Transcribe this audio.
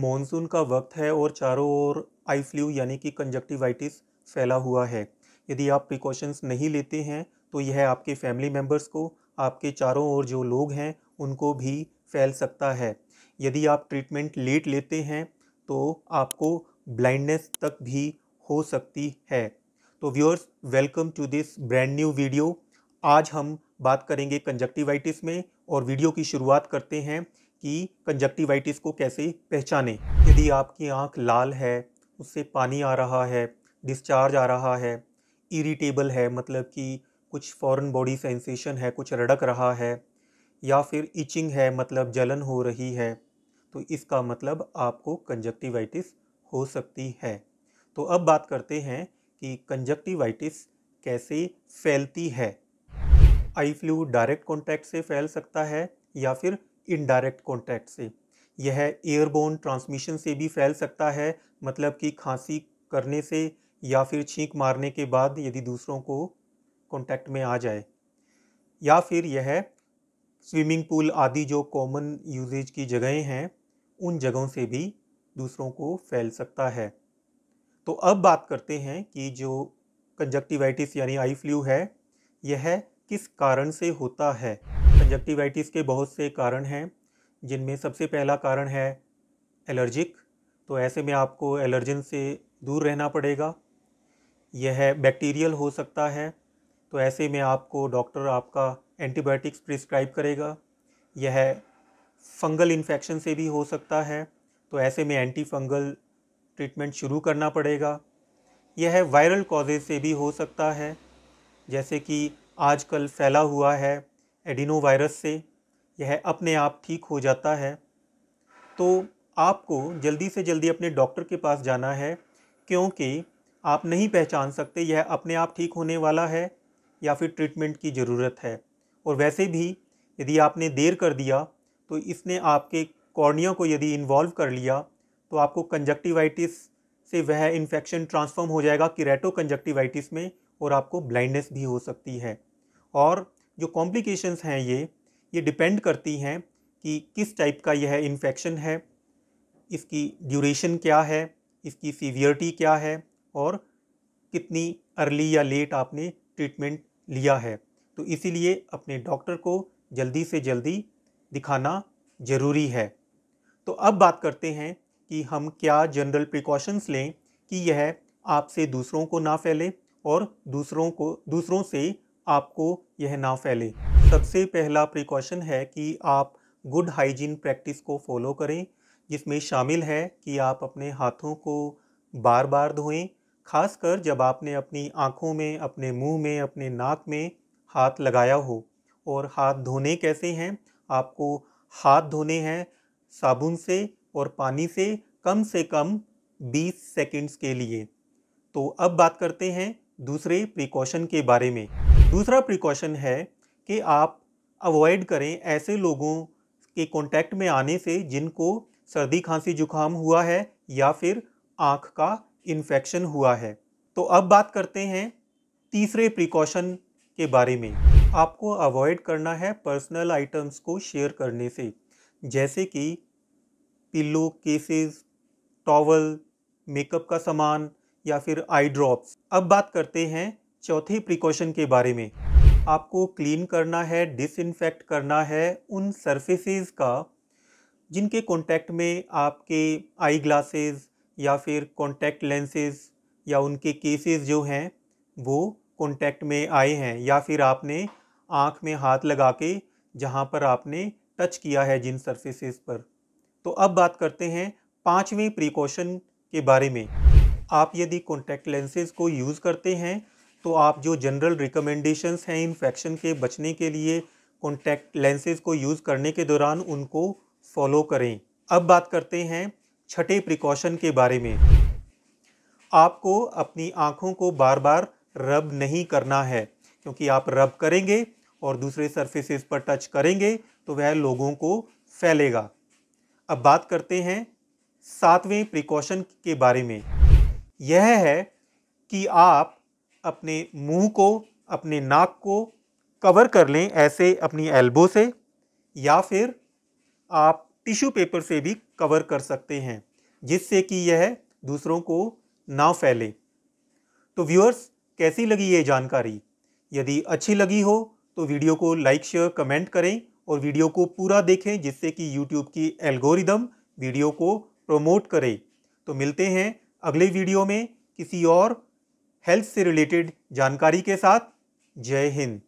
monsoon का वक्त है और चारों ओर आई फ्लू यानी कि कंजक्टिवाइटिस फैला हुआ है यदि आप प्रिकॉशंस नहीं लेते हैं तो यह आपके फैमिली मेम्बर्स को आपके चारों ओर जो लोग हैं उनको भी फैल सकता है यदि आप ट्रीटमेंट लेट लेते हैं तो आपको ब्लाइंडनेस तक भी हो सकती है तो viewers welcome to this brand new video आज हम बात करेंगे कंजक्टिवाइटिस में और वीडियो की शुरुआत करते हैं कि कंजक्टिवाइटिस को कैसे पहचाने यदि आपकी आँख लाल है उससे पानी आ रहा है डिस्चार्ज आ रहा है इरिटेबल है मतलब कि कुछ फॉरेन बॉडी सेंसेशन है कुछ रड़क रहा है या फिर इचिंग है मतलब जलन हो रही है तो इसका मतलब आपको कंजक्टिवाइटिस हो सकती है तो अब बात करते हैं कि कंजक्टिवाइटिस कैसे फैलती है आई फ्लू डायरेक्ट कॉन्टैक्ट से फैल सकता है या फिर इनडायरेक्ट कॉन्टैक्ट से यह एयरबोन ट्रांसमिशन से भी फैल सकता है मतलब कि खांसी करने से या फिर छींक मारने के बाद यदि दूसरों को कॉन्टैक्ट में आ जाए या फिर यह स्विमिंग पूल आदि जो कॉमन यूजेज की जगहें हैं उन जगहों से भी दूसरों को फैल सकता है तो अब बात करते हैं कि जो कंजक्टिवाइटिस यानी आई फ्लू है यह किस कारण से होता है कंजक्टिवाइटिस के बहुत से कारण हैं जिनमें सबसे पहला कारण है एलर्जिक तो ऐसे में आपको एलर्जन से दूर रहना पड़ेगा यह बैक्टीरियल हो सकता है तो ऐसे में आपको डॉक्टर आपका एंटीबायोटिक्स प्रिस्क्राइब करेगा यह फंगल इन्फेक्शन से भी हो सकता है तो ऐसे में एंटी फंगल ट्रीटमेंट शुरू करना पड़ेगा यह वायरल कॉजेज से भी हो सकता है जैसे कि आजकल फैला हुआ है एडिनोवायरस से यह अपने आप ठीक हो जाता है तो आपको जल्दी से जल्दी अपने डॉक्टर के पास जाना है क्योंकि आप नहीं पहचान सकते यह अपने आप ठीक होने वाला है या फिर ट्रीटमेंट की ज़रूरत है और वैसे भी यदि आपने देर कर दिया तो इसने आपके कॉर्निया को यदि इन्वॉल्व कर लिया तो आपको कंजक्टिवाइटिस से वह इन्फेक्शन ट्रांसफॉर्म हो जाएगा किरेटो कंजक्टिवाइटिस में और आपको ब्लाइंडनेस भी हो सकती है और जो कॉम्प्लिकेशंस हैं ये ये डिपेंड करती हैं कि किस टाइप का यह इन्फेक्शन है इसकी ड्यूरेशन क्या है इसकी सीवियरिटी क्या है और कितनी अर्ली या लेट आपने ट्रीटमेंट लिया है तो इसीलिए अपने डॉक्टर को जल्दी से जल्दी दिखाना ज़रूरी है तो अब बात करते हैं कि हम क्या जनरल प्रिकॉशंस लें कि यह आपसे दूसरों को ना फैले और दूसरों को दूसरों से आपको यह ना फैले सबसे पहला प्रिकॉशन है कि आप गुड हाइजीन प्रैक्टिस को फॉलो करें जिसमें शामिल है कि आप अपने हाथों को बार बार धोएं खासकर जब आपने अपनी आँखों में अपने मुंह में अपने नाक में हाथ लगाया हो और हाथ धोने कैसे हैं आपको हाथ धोने हैं साबुन से और पानी से कम से कम 20 सेकंड्स के लिए तो अब बात करते हैं दूसरे प्रिकॉशन के बारे में दूसरा प्रिकॉशन है कि आप अवॉइड करें ऐसे लोगों के कांटेक्ट में आने से जिनको सर्दी खांसी जुकाम हुआ है या फिर आँख का इन्फेक्शन हुआ है तो अब बात करते हैं तीसरे प्रिकॉशन के बारे में आपको अवॉइड करना है पर्सनल आइटम्स को शेयर करने से जैसे कि पिल्लो केसेस टॉवल मेकअप का सामान या फिर आई ड्रॉप्स अब बात करते हैं चौथी प्रिकॉशन के बारे में आपको क्लीन करना है डिसइनफेक्ट करना है उन सर्फेसिस का जिनके कॉन्टैक्ट में आपके आई ग्लासेस या फिर कॉन्टैक्ट लेंसेज या उनके केसेस जो हैं वो कॉन्टैक्ट में आए हैं या फिर आपने आँख में हाथ लगा के जहाँ पर आपने टच किया है जिन सर्फेसिस पर तो अब बात करते हैं पाँचवें प्रिकॉशन के बारे में आप यदि कॉन्टैक्ट लेंसेज को यूज़ करते हैं तो आप जो जनरल रिकमेंडेशंस हैं इन्फेक्शन के बचने के लिए कॉन्टैक्ट लेंसेज को यूज़ करने के दौरान उनको फॉलो करें अब बात करते हैं छठे प्रिकॉशन के बारे में आपको अपनी आँखों को बार बार रब नहीं करना है क्योंकि आप रब करेंगे और दूसरे सर्फेसिस पर टच करेंगे तो वह लोगों को फैलेगा अब बात करते हैं सातवें प्रिकॉशन के बारे में यह है कि आप अपने मुंह को अपने नाक को कवर कर लें ऐसे अपनी एल्बो से या फिर आप टिश्यू पेपर से भी कवर कर सकते हैं जिससे कि यह दूसरों को ना फैले तो व्यूअर्स कैसी लगी ये जानकारी यदि अच्छी लगी हो तो वीडियो को लाइक शेयर कमेंट करें और वीडियो को पूरा देखें जिससे कि यूट्यूब की एल्गोरिदम वीडियो को प्रमोट करे तो मिलते हैं अगले वीडियो में किसी और हेल्थ से रिलेटेड जानकारी के साथ जय हिंद